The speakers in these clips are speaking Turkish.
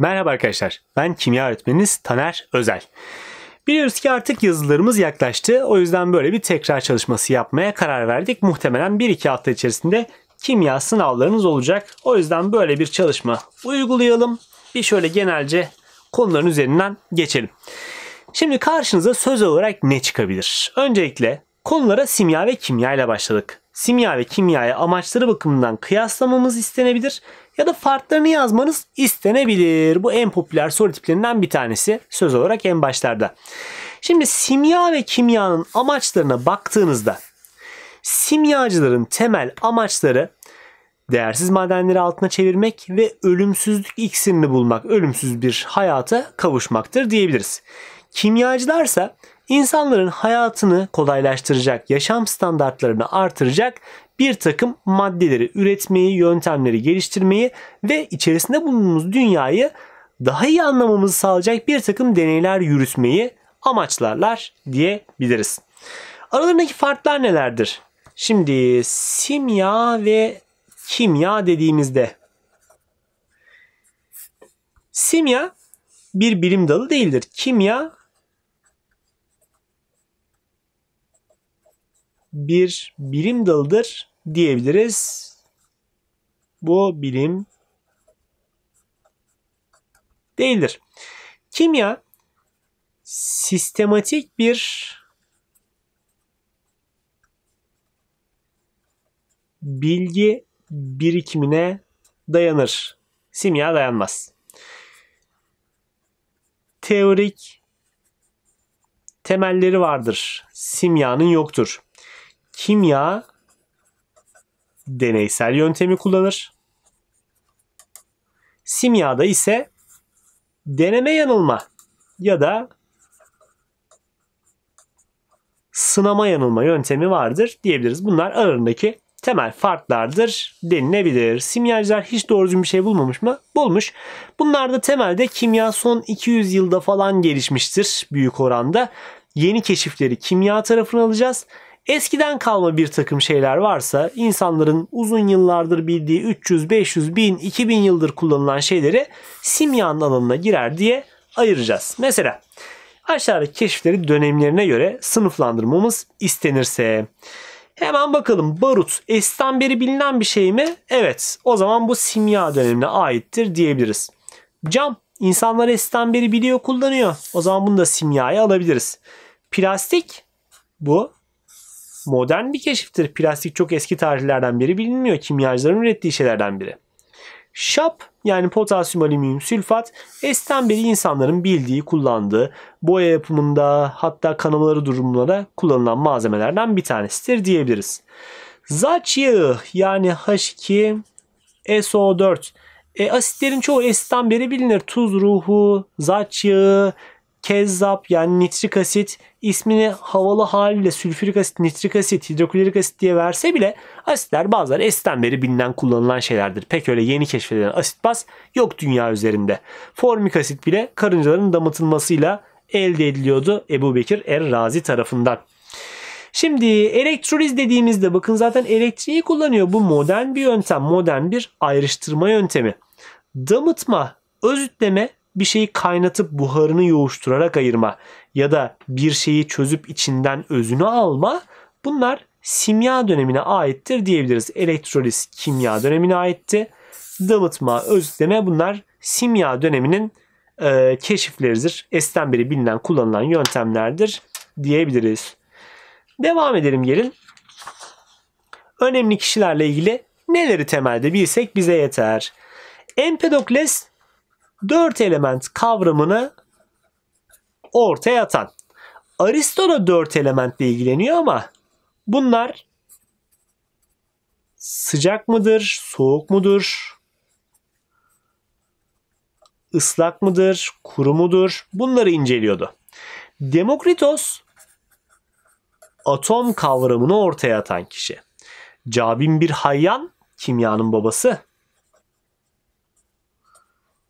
Merhaba arkadaşlar, ben kimya öğretmeniniz Taner Özel. Biliyoruz ki artık yazılarımız yaklaştı. O yüzden böyle bir tekrar çalışması yapmaya karar verdik. Muhtemelen 1-2 hafta içerisinde kimya sınavlarınız olacak. O yüzden böyle bir çalışma uygulayalım. Bir şöyle genelce konuların üzerinden geçelim. Şimdi karşınıza söz olarak ne çıkabilir? Öncelikle konulara simya ve kimya ile başladık simya ve kimyaya amaçları bakımından kıyaslamamız istenebilir ya da farklarını yazmanız istenebilir. Bu en popüler soru tiplerinden bir tanesi söz olarak en başlarda. Şimdi simya ve kimyanın amaçlarına baktığınızda simyacıların temel amaçları değersiz madenleri altına çevirmek ve ölümsüzlük iksirini bulmak, ölümsüz bir hayata kavuşmaktır diyebiliriz. Kimyacılarsa insanların hayatını kolaylaştıracak, yaşam standartlarını artıracak bir takım maddeleri üretmeyi, yöntemleri geliştirmeyi ve içerisinde bulunduğumuz dünyayı daha iyi anlamamızı sağlayacak bir takım deneyler yürütmeyi amaçlarlar diyebiliriz. Aralarındaki farklar nelerdir? Şimdi simya ve kimya dediğimizde simya bir bilim dalı değildir. Kimya bir bilim dalıdır diyebiliriz. Bu bilim değildir. Kimya sistematik bir bilgi birikimine dayanır. Simya dayanmaz. Teorik temelleri vardır. Simyanın yoktur kimya deneysel yöntemi kullanır. Simyada ise deneme yanılma ya da sınama yanılma yöntemi vardır diyebiliriz. Bunlar aralarındaki temel farklardır denilebilir. Simyacılar hiç doğru bir şey bulmamış mı? Bulmuş. Bunlar da temelde kimya son 200 yılda falan gelişmiştir büyük oranda. Yeni keşifleri kimya tarafına alacağız. Eskiden kalma bir takım şeyler varsa insanların uzun yıllardır bildiği 300, 500, 1000, 2000 yıldır kullanılan şeyleri simyanın alanına girer diye ayıracağız. Mesela aşağıdaki keşifleri dönemlerine göre sınıflandırmamız istenirse. Hemen bakalım barut Es'ten beri bilinen bir şey mi? Evet o zaman bu simya dönemine aittir diyebiliriz. Cam insanlar Es'ten beri biliyor kullanıyor. O zaman bunu da simyaya alabiliriz. Plastik bu modern bir keşiftir. Plastik çok eski tarihlerden biri bilinmiyor. Kimyacıların ürettiği şeylerden biri. Şap yani potasyum alüminyum sülfat esten beri insanların bildiği, kullandığı, boya yapımında hatta kanamaları durumlara kullanılan malzemelerden bir tanesidir diyebiliriz. Zaç yağı yani H2SO4 e, asitlerin çoğu esten beri bilinir. Tuz ruhu, zaç yağı, kezzap yani nitrik asit ismini havalı haliyle sülfürik asit, nitrik asit, hidroklorik asit diye verse bile asitler bazıları esten beri bilinen kullanılan şeylerdir. Pek öyle yeni keşfedilen asit baz yok dünya üzerinde. Formik asit bile karıncaların damıtılmasıyla elde ediliyordu Ebu Bekir Er Razi tarafından. Şimdi elektroliz dediğimizde bakın zaten elektriği kullanıyor. Bu modern bir yöntem, modern bir ayrıştırma yöntemi. Damıtma, özütleme bir şeyi kaynatıp buharını yoğuşturarak ayırma ya da bir şeyi çözüp içinden özünü alma bunlar simya dönemine aittir diyebiliriz. Elektroliz kimya dönemine aitti. Damıtma, özleme bunlar simya döneminin e, keşifleridir. Esten beri bilinen, kullanılan yöntemlerdir diyebiliriz. Devam edelim gelin. Önemli kişilerle ilgili neleri temelde bilsek bize yeter. Empedokles dört element kavramını ortaya atan. Aristo da dört elementle ilgileniyor ama bunlar sıcak mıdır, soğuk mudur, ıslak mıdır, kuru mudur bunları inceliyordu. Demokritos atom kavramını ortaya atan kişi. Cabin bir Hayyan kimyanın babası.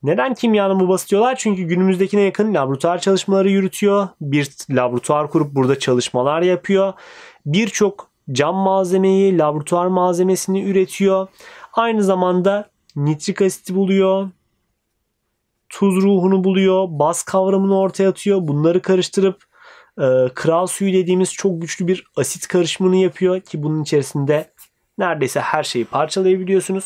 Neden kimyanın babası diyorlar? Çünkü günümüzdekine yakın laboratuvar çalışmaları yürütüyor. Bir laboratuvar kurup burada çalışmalar yapıyor. Birçok cam malzemeyi, laboratuvar malzemesini üretiyor. Aynı zamanda nitrik asiti buluyor. Tuz ruhunu buluyor. Baz kavramını ortaya atıyor. Bunları karıştırıp e, kral suyu dediğimiz çok güçlü bir asit karışımını yapıyor. Ki bunun içerisinde neredeyse her şeyi parçalayabiliyorsunuz.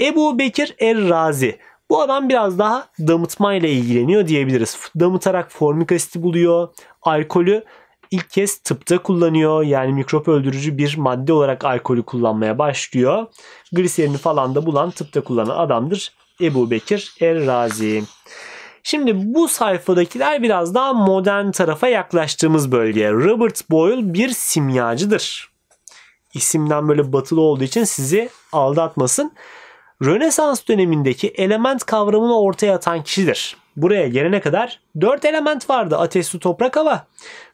Ebu Bekir Er-Razi bu adam biraz daha damıtma ile ilgileniyor diyebiliriz. Damıtarak formik asiti buluyor. Alkolü ilk kez tıpta kullanıyor. Yani mikrop öldürücü bir madde olarak alkolü kullanmaya başlıyor. Gliserini falan da bulan tıpta kullanan adamdır Ebu Bekir Er-Razi. Şimdi bu sayfadakiler biraz daha modern tarafa yaklaştığımız bölge. Robert Boyle bir simyacıdır. İsimden böyle batılı olduğu için sizi aldatmasın. Rönesans dönemindeki element kavramını ortaya atan kişidir. Buraya gelene kadar 4 element vardı ateş, su, toprak, hava.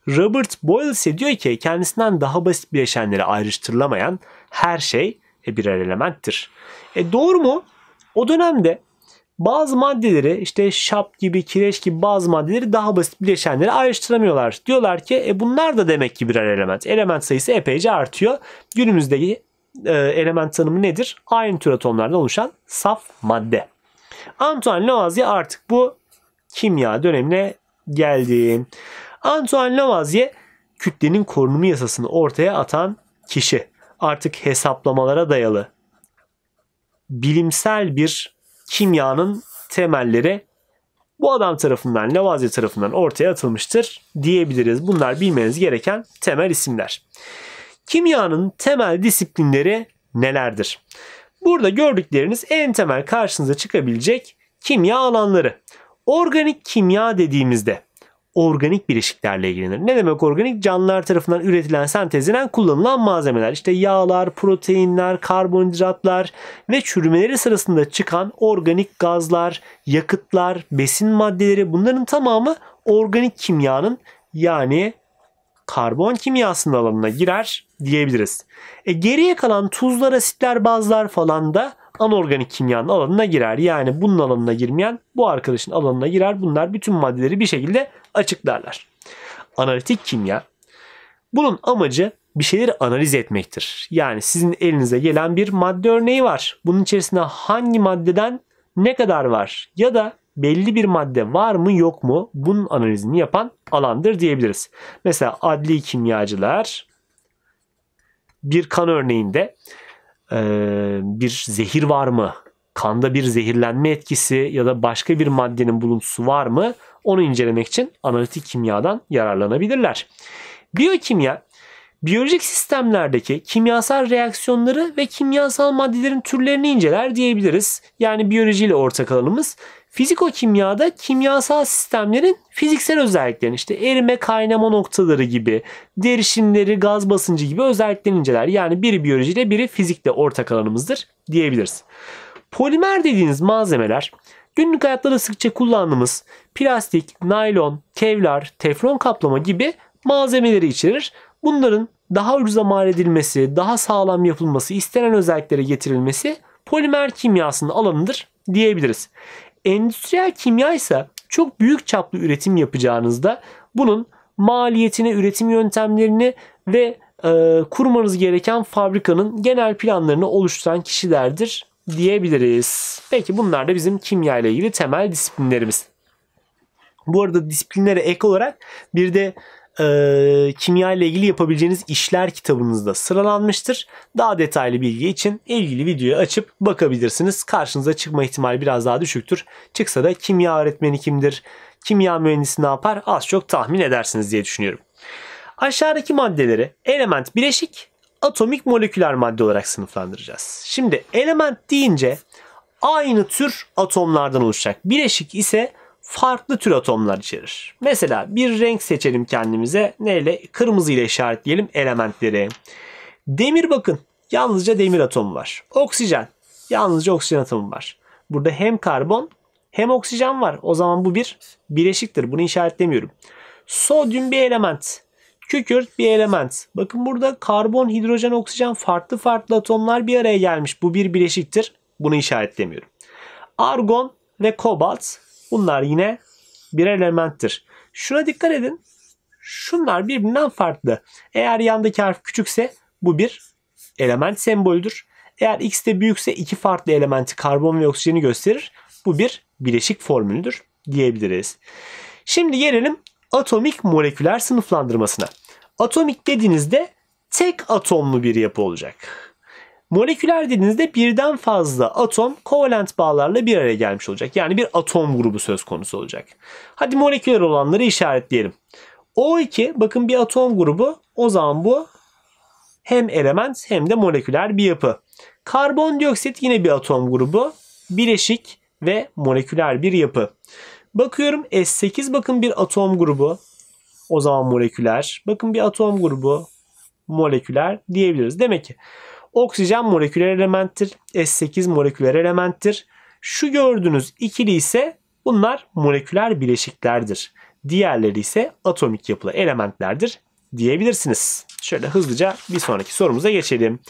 Robert Boyle ise diyor ki kendisinden daha basit bileşenlere ayrıştırılamayan her şey e, birer elementtir. E doğru mu? O dönemde bazı maddeleri işte şap gibi kireç gibi bazı maddeleri daha basit bileşenlere ayrıştıramıyorlar. Diyorlar ki e bunlar da demek ki birer element. Element sayısı epeyce artıyor. Günümüzdeki e, element tanımı nedir? Aynı tür atomlardan oluşan saf madde. Antoine Lavoisier artık bu kimya dönemine geldi. Antoine Lavoisier kütlenin korunumu yasasını ortaya atan kişi. Artık hesaplamalara dayalı bilimsel bir kimyanın temelleri bu adam tarafından, Lavoisier tarafından ortaya atılmıştır diyebiliriz. Bunlar bilmeniz gereken temel isimler. Kimyanın temel disiplinleri nelerdir? Burada gördükleriniz en temel karşınıza çıkabilecek kimya alanları. Organik kimya dediğimizde organik bileşiklerle ilgilenir. Ne demek organik? Canlılar tarafından üretilen, sentezlenen, kullanılan malzemeler. İşte yağlar, proteinler, karbonhidratlar ve çürümeleri sırasında çıkan organik gazlar, yakıtlar, besin maddeleri bunların tamamı organik kimyanın yani karbon kimyasının alanına girer diyebiliriz. E geriye kalan tuzlar, asitler, bazlar falan da anorganik kimyanın alanına girer. Yani bunun alanına girmeyen bu arkadaşın alanına girer. Bunlar bütün maddeleri bir şekilde açıklarlar. Analitik kimya. Bunun amacı bir şeyleri analiz etmektir. Yani sizin elinize gelen bir madde örneği var. Bunun içerisinde hangi maddeden ne kadar var ya da belli bir madde var mı yok mu bunun analizini yapan alandır diyebiliriz. Mesela adli kimyacılar bir kan örneğinde bir zehir var mı? Kanda bir zehirlenme etkisi ya da başka bir maddenin bulunusu var mı? Onu incelemek için analitik kimyadan yararlanabilirler. Biyokimya biyolojik sistemlerdeki kimyasal reaksiyonları ve kimyasal maddelerin türlerini inceler diyebiliriz. Yani biyolojiyle ortak alanımız Fiziko kimyada kimyasal sistemlerin fiziksel özelliklerini işte erime kaynama noktaları gibi, derişimleri, gaz basıncı gibi özelliklerini inceler. Yani biri biyolojiyle biri fizikle ortak alanımızdır diyebiliriz. Polimer dediğiniz malzemeler günlük hayatta da sıkça kullandığımız plastik, naylon, kevlar, teflon kaplama gibi malzemeleri içerir. Bunların daha ucuza mal edilmesi, daha sağlam yapılması, istenen özelliklere getirilmesi polimer kimyasının alanıdır diyebiliriz. Endüstriyel kimya ise çok büyük çaplı üretim yapacağınızda bunun maliyetine üretim yöntemlerini ve e, kurmanız gereken fabrikanın genel planlarını oluşturan kişilerdir diyebiliriz. Peki bunlar da bizim kimya ile ilgili temel disiplinlerimiz. Bu arada disiplinlere ek olarak bir de e, kimya ile ilgili yapabileceğiniz işler kitabınızda sıralanmıştır. Daha detaylı bilgi için ilgili videoyu açıp bakabilirsiniz. Karşınıza çıkma ihtimali biraz daha düşüktür. Çıksa da kimya öğretmeni kimdir, kimya mühendisi ne yapar az çok tahmin edersiniz diye düşünüyorum. Aşağıdaki maddeleri element bileşik, atomik moleküler madde olarak sınıflandıracağız. Şimdi element deyince aynı tür atomlardan oluşacak. Bileşik ise farklı tür atomlar içerir. Mesela bir renk seçelim kendimize. Neyle? Kırmızı ile işaretleyelim elementleri. Demir bakın. Yalnızca demir atomu var. Oksijen. Yalnızca oksijen atomu var. Burada hem karbon hem oksijen var. O zaman bu bir bileşiktir. Bunu işaretlemiyorum. Sodyum bir element. Kükürt bir element. Bakın burada karbon, hidrojen, oksijen farklı farklı atomlar bir araya gelmiş. Bu bir bileşiktir. Bunu işaretlemiyorum. Argon ve kobalt Bunlar yine bir elementtir. Şuna dikkat edin. Şunlar birbirinden farklı. Eğer yandaki harf küçükse bu bir element sembolüdür. Eğer x de büyükse iki farklı elementi karbon ve oksijeni gösterir. Bu bir bileşik formülüdür diyebiliriz. Şimdi gelelim atomik moleküler sınıflandırmasına. Atomik dediğinizde tek atomlu bir yapı olacak. Moleküler dediğinizde birden fazla atom kovalent bağlarla bir araya gelmiş olacak. Yani bir atom grubu söz konusu olacak. Hadi moleküler olanları işaretleyelim. O2 bakın bir atom grubu o zaman bu hem element hem de moleküler bir yapı. Karbondioksit yine bir atom grubu. Bileşik ve moleküler bir yapı. Bakıyorum S8 bakın bir atom grubu. O zaman moleküler. Bakın bir atom grubu moleküler diyebiliriz. Demek ki Oksijen moleküler elementtir. S8 moleküler elementtir. Şu gördüğünüz ikili ise bunlar moleküler bileşiklerdir. Diğerleri ise atomik yapılı elementlerdir diyebilirsiniz. Şöyle hızlıca bir sonraki sorumuza geçelim.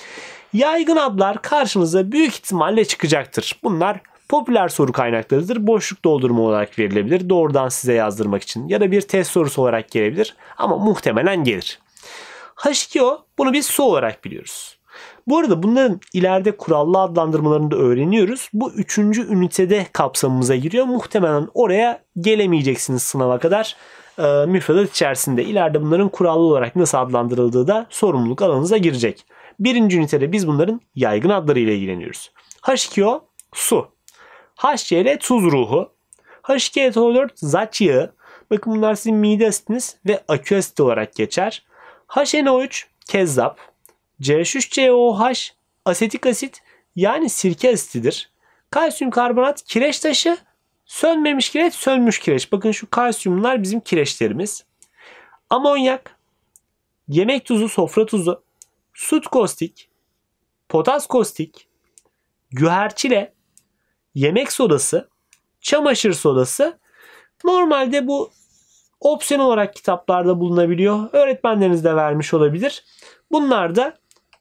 Yaygın adlar karşınıza büyük ihtimalle çıkacaktır. Bunlar popüler soru kaynaklarıdır. Boşluk doldurma olarak verilebilir. Doğrudan size yazdırmak için ya da bir test sorusu olarak gelebilir ama muhtemelen gelir. H2O bunu biz su olarak biliyoruz. Bu arada bunların ileride kurallı adlandırmalarını da öğreniyoruz. Bu üçüncü ünitede kapsamımıza giriyor. Muhtemelen oraya gelemeyeceksiniz sınava kadar e, müfredat içerisinde. İleride bunların kurallı olarak nasıl adlandırıldığı da sorumluluk alanınıza girecek. Birinci ünitede biz bunların yaygın adlarıyla ilgileniyoruz. H2O su. HCl tuz ruhu. H2SO4 zaç yağı. Bakın bunlar sizin mide asitiniz ve akü asit olarak geçer. HNO3 kezzap. C3COH asetik asit yani sirke asitidir. Kalsiyum karbonat kireç taşı sönmemiş kireç sönmüş kireç. Bakın şu kalsiyumlar bizim kireçlerimiz. Amonyak, yemek tuzu, sofra tuzu, süt kostik, potas kostik, güherçile, yemek sodası, çamaşır sodası. Normalde bu opsiyon olarak kitaplarda bulunabiliyor. Öğretmenleriniz de vermiş olabilir. Bunlar da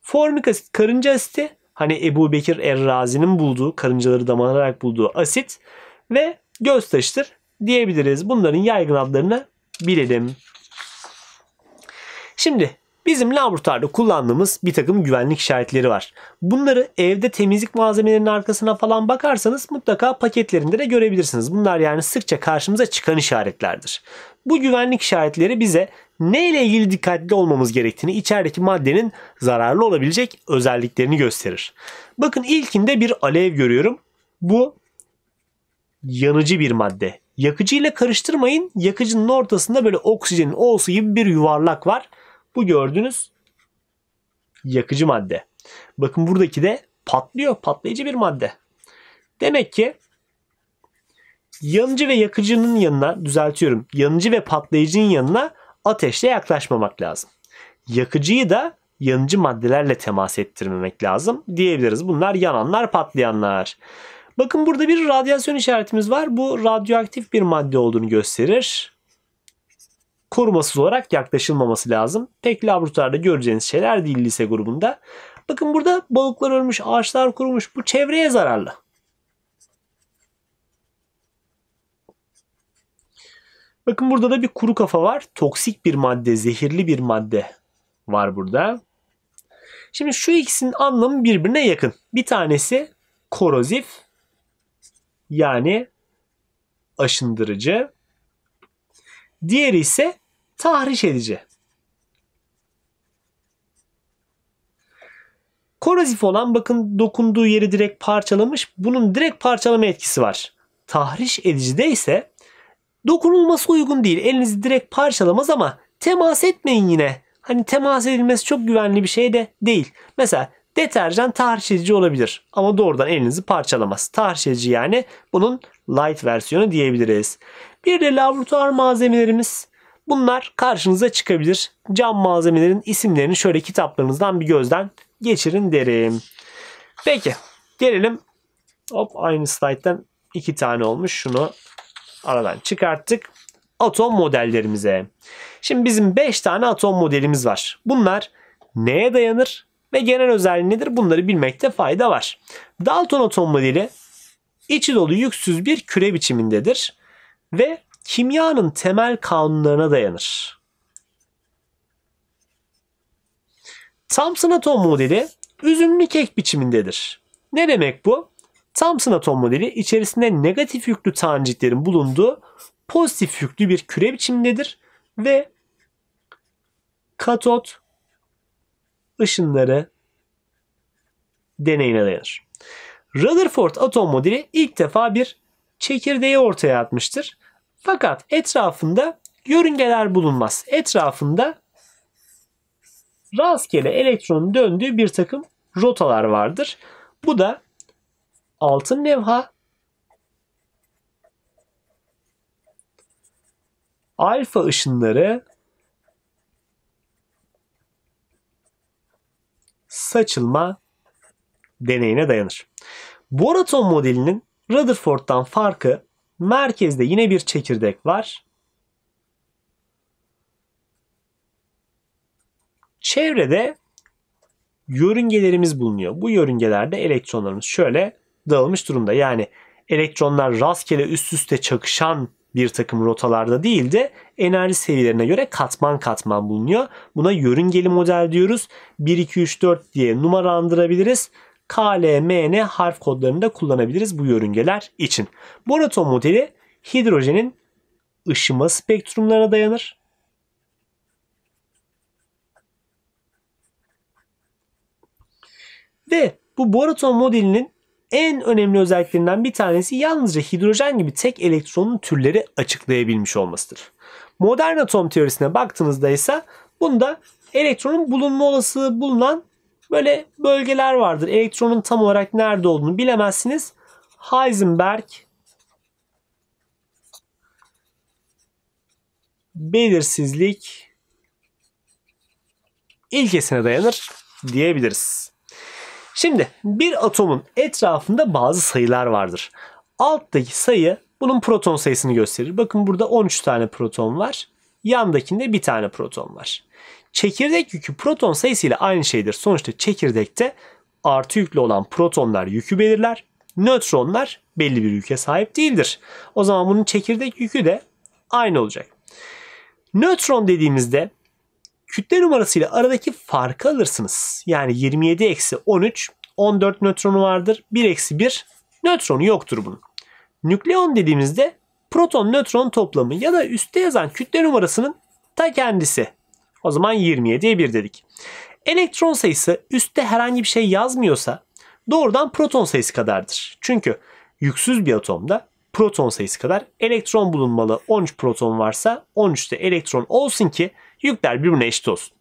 Formik asit karınca asiti hani Ebu Bekir Errazi'nin bulduğu karıncaları damalarak bulduğu asit ve göz diyebiliriz. Bunların yaygın adlarını bilelim. Şimdi bizim laboratuvarda kullandığımız bir takım güvenlik işaretleri var. Bunları evde temizlik malzemelerinin arkasına falan bakarsanız mutlaka paketlerinde de görebilirsiniz. Bunlar yani sıkça karşımıza çıkan işaretlerdir. Bu güvenlik işaretleri bize ne ile ilgili dikkatli olmamız gerektiğini içerideki maddenin zararlı olabilecek özelliklerini gösterir. Bakın ilkinde bir alev görüyorum. Bu yanıcı bir madde. Yakıcı ile karıştırmayın. Yakıcının ortasında böyle oksijenin olsa gibi bir yuvarlak var. Bu gördüğünüz yakıcı madde. Bakın buradaki de patlıyor. Patlayıcı bir madde. Demek ki yanıcı ve yakıcının yanına düzeltiyorum. Yanıcı ve patlayıcının yanına ateşle yaklaşmamak lazım. Yakıcıyı da yanıcı maddelerle temas ettirmemek lazım diyebiliriz. Bunlar yananlar, patlayanlar. Bakın burada bir radyasyon işaretimiz var. Bu radyoaktif bir madde olduğunu gösterir. Korumasız olarak yaklaşılmaması lazım. Pek laboratuvarda göreceğiniz şeyler değil lise grubunda. Bakın burada balıklar ölmüş, ağaçlar kurumuş. Bu çevreye zararlı. Bakın burada da bir kuru kafa var. Toksik bir madde, zehirli bir madde var burada. Şimdi şu ikisinin anlamı birbirine yakın. Bir tanesi korozif yani aşındırıcı. Diğeri ise tahriş edici. Korozif olan bakın dokunduğu yeri direkt parçalamış. Bunun direkt parçalama etkisi var. Tahriş edici de ise Dokunulması uygun değil. Elinizi direkt parçalamaz ama temas etmeyin yine. Hani temas edilmesi çok güvenli bir şey de değil. Mesela deterjan tahriş edici olabilir ama doğrudan elinizi parçalamaz. Tahriş edici yani bunun light versiyonu diyebiliriz. Bir de laboratuvar malzemelerimiz. Bunlar karşınıza çıkabilir. Cam malzemelerin isimlerini şöyle kitaplarınızdan bir gözden geçirin derim. Peki gelelim. Hop aynı slide'den iki tane olmuş. Şunu aradan çıkarttık. Atom modellerimize. Şimdi bizim 5 tane atom modelimiz var. Bunlar neye dayanır ve genel özelliği nedir? Bunları bilmekte fayda var. Dalton atom modeli içi dolu yüksüz bir küre biçimindedir ve kimyanın temel kanunlarına dayanır. Thompson atom modeli üzümlü kek biçimindedir. Ne demek bu? Thompson atom modeli içerisinde negatif yüklü taneciklerin bulunduğu pozitif yüklü bir küre biçimindedir ve katot ışınları deneyine dayanır. Rutherford atom modeli ilk defa bir çekirdeği ortaya atmıştır. Fakat etrafında yörüngeler bulunmaz. Etrafında rastgele elektronun döndüğü bir takım rotalar vardır. Bu da altın levha alfa ışınları saçılma deneyine dayanır. Boraton modelinin Rutherford'dan farkı merkezde yine bir çekirdek var. Çevrede yörüngelerimiz bulunuyor. Bu yörüngelerde elektronlarımız şöyle dağılmış durumda. Yani elektronlar rastgele üst üste çakışan bir takım rotalarda değil de enerji seviyelerine göre katman katman bulunuyor. Buna yörüngeli model diyoruz. 1, 2, 3, 4 diye numaralandırabiliriz. K, L, M, N harf kodlarını da kullanabiliriz bu yörüngeler için. Boraton modeli hidrojenin ışıma spektrumlarına dayanır. Ve bu Boraton modelinin en önemli özelliklerinden bir tanesi yalnızca hidrojen gibi tek elektronun türleri açıklayabilmiş olmasıdır. Modern atom teorisine baktığınızda ise bunda elektronun bulunma olasılığı bulunan böyle bölgeler vardır. Elektronun tam olarak nerede olduğunu bilemezsiniz. Heisenberg belirsizlik ilkesine dayanır diyebiliriz. Şimdi bir atomun etrafında bazı sayılar vardır. Alttaki sayı bunun proton sayısını gösterir. Bakın burada 13 tane proton var. Yandakinde bir tane proton var. Çekirdek yükü proton sayısıyla aynı şeydir. Sonuçta çekirdekte artı yüklü olan protonlar yükü belirler. Nötronlar belli bir yüke sahip değildir. O zaman bunun çekirdek yükü de aynı olacak. Nötron dediğimizde kütle numarasıyla aradaki farkı alırsınız. Yani 27 eksi 13 14 nötronu vardır. 1 eksi 1 nötronu yoktur bunun. Nükleon dediğimizde proton nötron toplamı ya da üstte yazan kütle numarasının ta kendisi. O zaman 27'ye 1 dedik. Elektron sayısı üstte herhangi bir şey yazmıyorsa doğrudan proton sayısı kadardır. Çünkü yüksüz bir atomda proton sayısı kadar elektron bulunmalı. 13 proton varsa 13'te elektron olsun ki Yükler birbirine eşit olsun.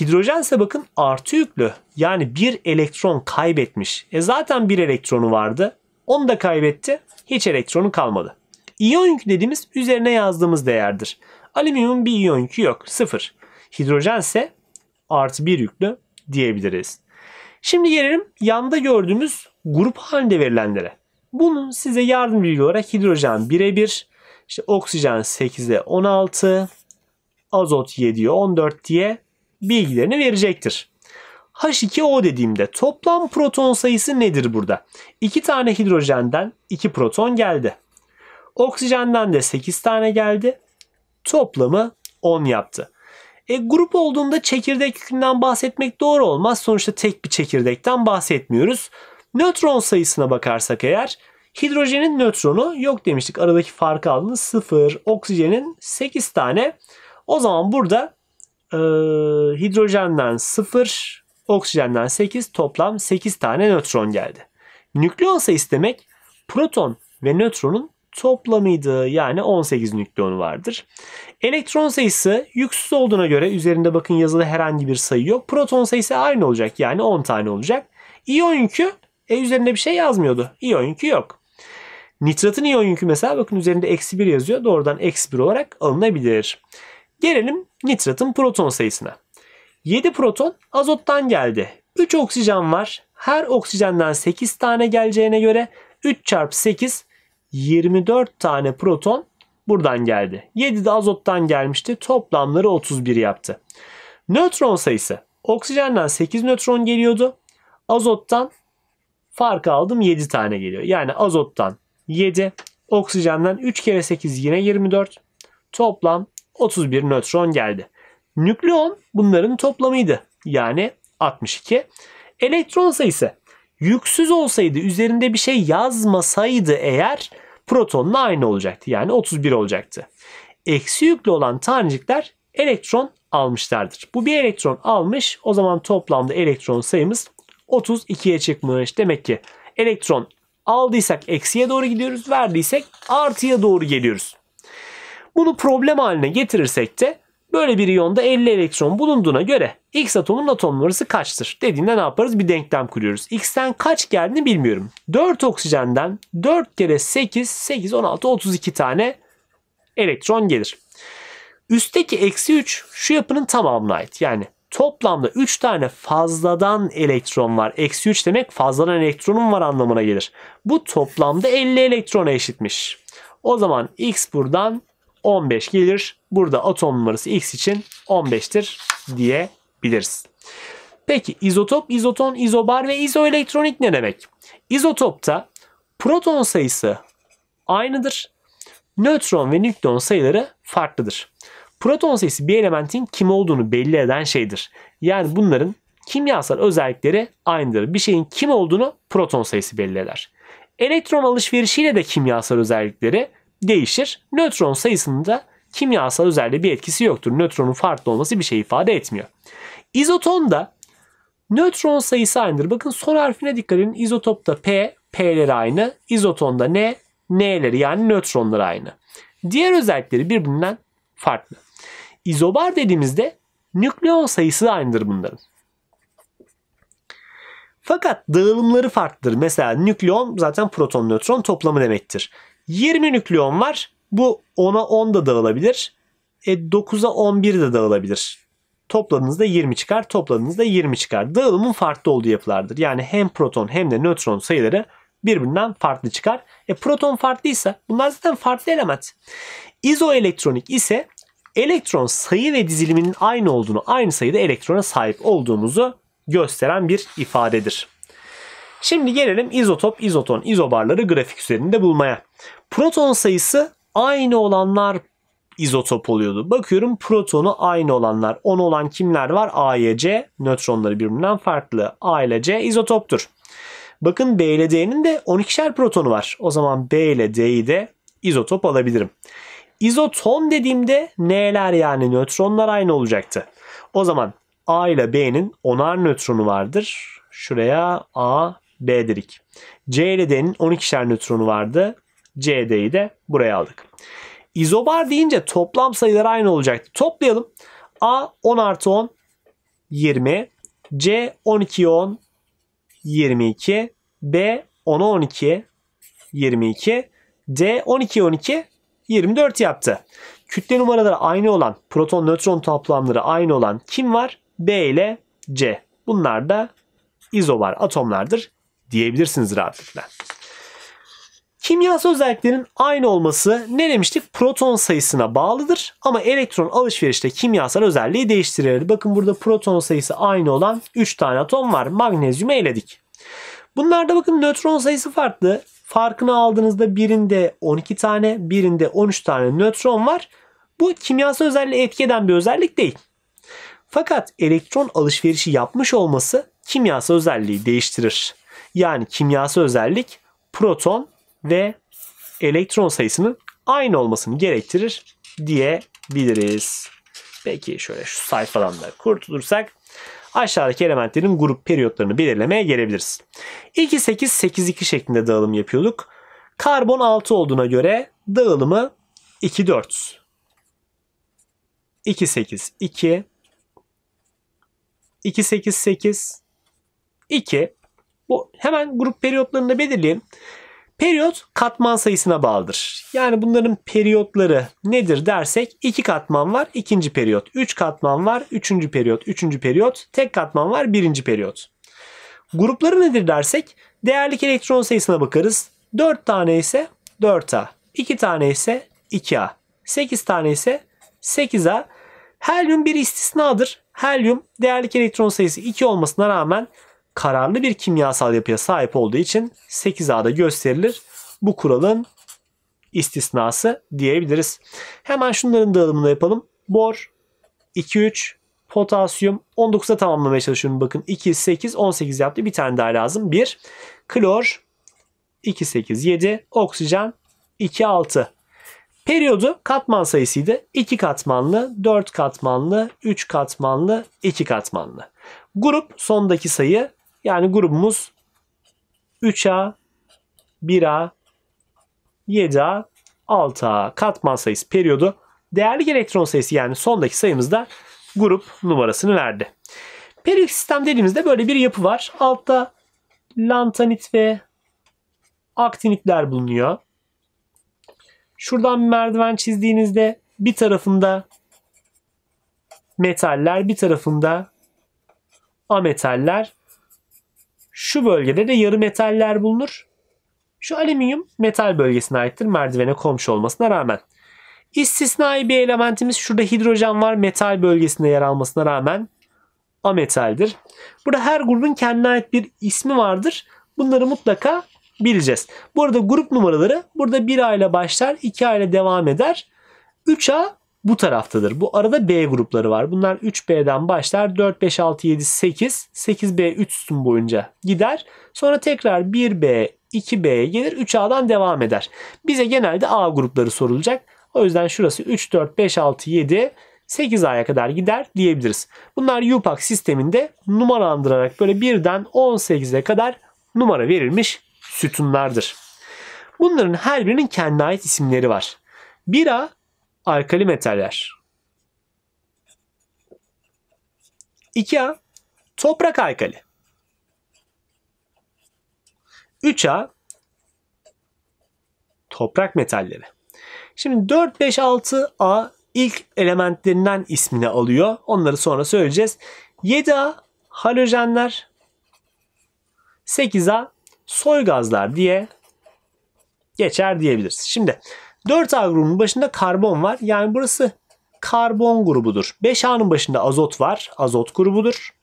Hidrojen ise bakın artı yüklü. Yani bir elektron kaybetmiş. E zaten bir elektronu vardı. Onu da kaybetti. Hiç elektronu kalmadı. İyon yükü dediğimiz üzerine yazdığımız değerdir. Alüminyumun bir iyon yükü yok. Sıfır. Hidrojen ise artı bir yüklü diyebiliriz. Şimdi gelelim yanda gördüğümüz grup halinde verilenlere. Bunun size yardım bilgi olarak hidrojen 1'e 1, işte oksijen 8'e 16, azot 7'ye 14 diye bilgilerini verecektir. H2O dediğimde toplam proton sayısı nedir burada? 2 tane hidrojenden 2 proton geldi. Oksijenden de 8 tane geldi. Toplamı 10 yaptı. E, grup olduğunda çekirdek yükünden bahsetmek doğru olmaz. Sonuçta tek bir çekirdekten bahsetmiyoruz. Nötron sayısına bakarsak eğer hidrojenin nötronu yok demiştik. Aradaki farkı aldınız 0. Oksijenin 8 tane o zaman burada e, hidrojenden 0, oksijenden 8 toplam 8 tane nötron geldi. Nükleon sayısı demek proton ve nötronun toplamıydı. Yani 18 nükleonu vardır. Elektron sayısı yüksüz olduğuna göre üzerinde bakın yazılı herhangi bir sayı yok. Proton sayısı aynı olacak yani 10 tane olacak. İyon yükü e, üzerinde bir şey yazmıyordu. İyon yükü yok. Nitratın iyon yükü mesela bakın üzerinde eksi 1 yazıyor. Doğrudan eksi 1 olarak alınabilir. Gelelim nitratın proton sayısına. 7 proton azottan geldi. 3 oksijen var. Her oksijenden 8 tane geleceğine göre 3 çarpı 8 24 tane proton buradan geldi. 7 de azottan gelmişti. Toplamları 31 yaptı. Nötron sayısı. Oksijenden 8 nötron geliyordu. Azottan fark aldım 7 tane geliyor. Yani azottan 7, oksijenden 3 kere 8 yine 24. Toplam 31 nötron geldi. Nükleon bunların toplamıydı. Yani 62. Elektron sayısı, yüksüz olsaydı üzerinde bir şey yazmasaydı eğer protonla aynı olacaktı. Yani 31 olacaktı. Eksi yüklü olan tanecikler elektron almışlardır. Bu bir elektron almış. O zaman toplamda elektron sayımız 32'ye çıkmış. Demek ki elektron aldıysak eksiye doğru gidiyoruz. Verdiysek artıya doğru geliyoruz. Bunu problem haline getirirsek de böyle bir iyonda 50 elektron bulunduğuna göre X atomunun atom numarası kaçtır? Dediğinde ne yaparız? Bir denklem kuruyoruz. X'ten kaç geldiğini bilmiyorum. 4 oksijenden 4 kere 8, 8, 16, 32 tane elektron gelir. Üstteki eksi 3 şu yapının tamamına ait. Yani toplamda 3 tane fazladan elektron var. Eksi 3 demek fazladan elektronun var anlamına gelir. Bu toplamda 50 elektrona eşitmiş. O zaman x buradan 15 gelir. Burada atom numarası X için 15'tir diyebiliriz. Peki izotop, izoton, izobar ve izoelektronik ne demek? İzotopta proton sayısı aynıdır. Nötron ve nükleon sayıları farklıdır. Proton sayısı bir elementin kim olduğunu belli eden şeydir. Yani bunların kimyasal özellikleri aynıdır. Bir şeyin kim olduğunu proton sayısı belli eder. Elektron alışverişiyle de kimyasal özellikleri değişir. Nötron sayısında kimyasal özelliği bir etkisi yoktur. Nötronun farklı olması bir şey ifade etmiyor. İzoton da nötron sayısı aynıdır. Bakın son harfine dikkat edin. İzotopta P, P'leri aynı. İzotonda N, N'leri yani nötronlar aynı. Diğer özellikleri birbirinden farklı. İzobar dediğimizde nükleon sayısı aynıdır bunların. Fakat dağılımları farklıdır. Mesela nükleon zaten proton nötron toplamı demektir. 20 nükleon var. Bu 10'a 10 da dağılabilir. E, 9'a 11 de dağılabilir. Topladığınızda 20 çıkar, topladığınızda 20 çıkar. Dağılımın farklı olduğu yapılardır. Yani hem proton hem de nötron sayıları birbirinden farklı çıkar. E, proton farklıysa bunlar zaten farklı element. İzoelektronik ise elektron sayı ve diziliminin aynı olduğunu, aynı sayıda elektrona sahip olduğumuzu gösteren bir ifadedir. Şimdi gelelim izotop, izoton, izobarları grafik üzerinde bulmaya. Proton sayısı aynı olanlar izotop oluyordu. Bakıyorum protonu aynı olanlar. 10 olan kimler var? A ile C. Nötronları birbirinden farklı. A ile C izotoptur. Bakın B ile D'nin de 12'şer protonu var. O zaman B ile D'yi de izotop alabilirim. İzoton dediğimde N'ler yani nötronlar aynı olacaktı. O zaman A ile B'nin onar nötronu vardır. Şuraya A, B dedik. C ile D'nin 12'şer nötronu vardı. C, D'yi de buraya aldık. İzobar deyince toplam sayılar aynı olacaktı. Toplayalım. A 10 artı 10 20. C 12 10 22. B 10 12 22. D 12 12 24 yaptı. Kütle numaraları aynı olan, proton nötron toplamları aynı olan kim var? B ile C. Bunlar da izobar atomlardır diyebilirsiniz rahatlıkla. Kimyasal özelliklerin aynı olması ne demiştik? Proton sayısına bağlıdır ama elektron alışverişte kimyasal özelliği değiştirir. Bakın burada proton sayısı aynı olan 3 tane atom var. Magnezyumu eledik. Bunlarda bakın nötron sayısı farklı. Farkını aldığınızda birinde 12 tane, birinde 13 tane nötron var. Bu kimyasal özelliği etkeden bir özellik değil. Fakat elektron alışverişi yapmış olması kimyasal özelliği değiştirir. Yani kimyası özellik proton ve elektron sayısının aynı olmasını gerektirir diyebiliriz. Peki şöyle şu sayfadan da kurtulursak aşağıdaki elementlerin grup periyotlarını belirlemeye gelebiliriz. 2-8-8-2 şeklinde dağılım yapıyorduk. Karbon 6 olduğuna göre dağılımı 2-4. 2-8-2 2-8-8 2 bu hemen grup periyotlarını da belirleyelim. Periyot katman sayısına bağlıdır. Yani bunların periyotları nedir dersek iki katman var ikinci periyot. Üç katman var üçüncü periyot. Üçüncü periyot tek katman var birinci periyot. Grupları nedir dersek değerlik elektron sayısına bakarız. 4 tane ise 4A. 2 tane ise 2A. 8 tane ise 8A. Helyum bir istisnadır. Helyum değerlik elektron sayısı 2 olmasına rağmen kararlı bir kimyasal yapıya sahip olduğu için 8A'da gösterilir. Bu kuralın istisnası diyebiliriz. Hemen şunların dağılımını yapalım. Bor 2-3 potasyum 19'a tamamlamaya çalışıyorum. Bakın 2 8 18 yaptı. Bir tane daha lazım. 1 klor 2 8 7 oksijen 2 6. Periyodu katman sayısıydı. 2 katmanlı, 4 katmanlı, 3 katmanlı, 2 katmanlı. Grup sondaki sayı yani grubumuz 3A, 1A, 7A, 6A katman sayısı periyodu değerli elektron sayısı yani sondaki sayımızda grup numarasını verdi. Periyodik sistem dediğimizde böyle bir yapı var. Altta lantanit ve aktinitler bulunuyor. Şuradan bir merdiven çizdiğinizde bir tarafında metaller, bir tarafında ametaller, şu bölgede de yarı metaller bulunur. Şu alüminyum metal bölgesine aittir merdivene komşu olmasına rağmen. İstisnai bir elementimiz şurada hidrojen var metal bölgesinde yer almasına rağmen ametaldir. Burada her grubun kendine ait bir ismi vardır. Bunları mutlaka bileceğiz. Bu arada grup numaraları burada 1A ile başlar, 2A ile devam eder. 3A bu taraftadır. Bu arada B grupları var. Bunlar 3B'den başlar. 4, 5, 6, 7, 8. 8B 3 sütun boyunca gider. Sonra tekrar 1B, 2 b gelir. 3A'dan devam eder. Bize genelde A grupları sorulacak. O yüzden şurası 3, 4, 5, 6, 7, 8 aya kadar gider diyebiliriz. Bunlar UPAC sisteminde numaralandırarak böyle 1'den 18'e kadar numara verilmiş sütunlardır. Bunların her birinin kendine ait isimleri var. 1A Alkali metaller. 2A toprak alkali. 3A toprak metalleri. Şimdi 4, 5, 6A ilk elementlerinden ismini alıyor. Onları sonra söyleyeceğiz. 7A halojenler. 8A soy gazlar diye geçer diyebiliriz. Şimdi 4A grubunun başında karbon var. Yani burası karbon grubudur. 5A'nın başında azot var. Azot grubudur.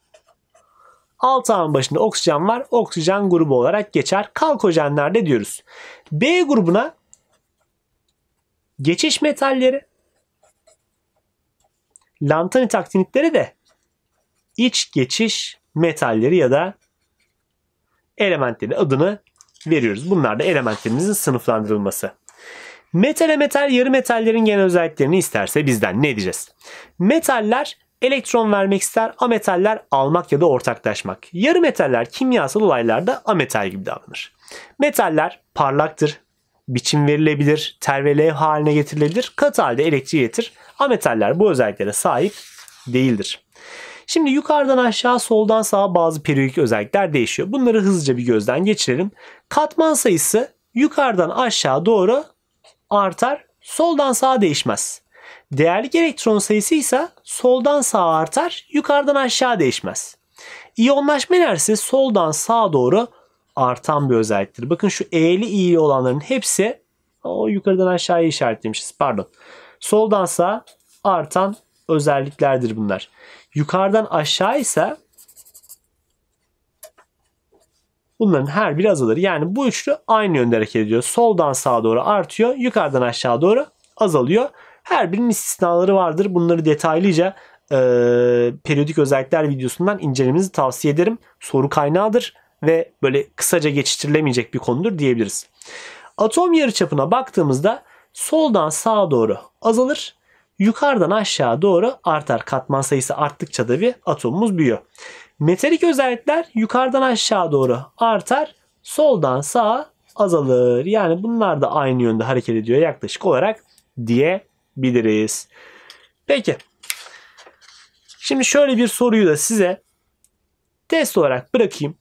6A'nın başında oksijen var. Oksijen grubu olarak geçer. Kalkojenler de diyoruz. B grubuna geçiş metalleri lantani taktinitleri de iç geçiş metalleri ya da elementleri adını veriyoruz. Bunlar da elementlerimizin sınıflandırılması. Metale metal yarı metallerin genel özelliklerini isterse bizden ne diyeceğiz? Metaller elektron vermek ister, ametaller almak ya da ortaklaşmak. Yarı metaller kimyasal olaylarda ametal gibi davranır. Metaller parlaktır, biçim verilebilir, ter haline getirilebilir, katı halde elektriği iletir. Ametaller bu özelliklere sahip değildir. Şimdi yukarıdan aşağı soldan sağa bazı periyodik özellikler değişiyor. Bunları hızlıca bir gözden geçirelim. Katman sayısı yukarıdan aşağı doğru artar, soldan sağa değişmez. Değerlik elektron sayısı ise soldan sağa artar, yukarıdan aşağı değişmez. İyonlaşma enerjisi soldan sağa doğru artan bir özelliktir. Bakın şu E'li İ'li olanların hepsi o yukarıdan aşağıya işaretlemişiz pardon. Soldan sağa artan özelliklerdir bunlar. Yukarıdan aşağı ise Bunların her biri azalır. Yani bu üçlü aynı yönde hareket ediyor. Soldan sağa doğru artıyor. Yukarıdan aşağı doğru azalıyor. Her birinin istisnaları vardır. Bunları detaylıca e, periyodik özellikler videosundan incelemenizi tavsiye ederim. Soru kaynağıdır ve böyle kısaca geçiştirilemeyecek bir konudur diyebiliriz. Atom yarıçapına baktığımızda soldan sağa doğru azalır. Yukarıdan aşağı doğru artar. Katman sayısı arttıkça da bir atomumuz büyüyor. Metalik özellikler yukarıdan aşağı doğru artar, soldan sağa azalır. Yani bunlar da aynı yönde hareket ediyor yaklaşık olarak diyebiliriz. Peki. Şimdi şöyle bir soruyu da size test olarak bırakayım.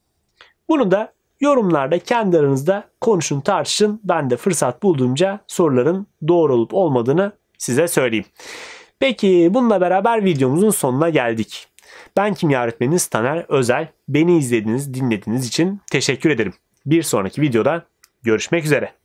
Bunu da yorumlarda kendi aranızda konuşun tartışın. Ben de fırsat bulduğumca soruların doğru olup olmadığını size söyleyeyim. Peki bununla beraber videomuzun sonuna geldik. Ben kimya öğretmeniniz Taner Özel. Beni izlediğiniz, dinlediğiniz için teşekkür ederim. Bir sonraki videoda görüşmek üzere.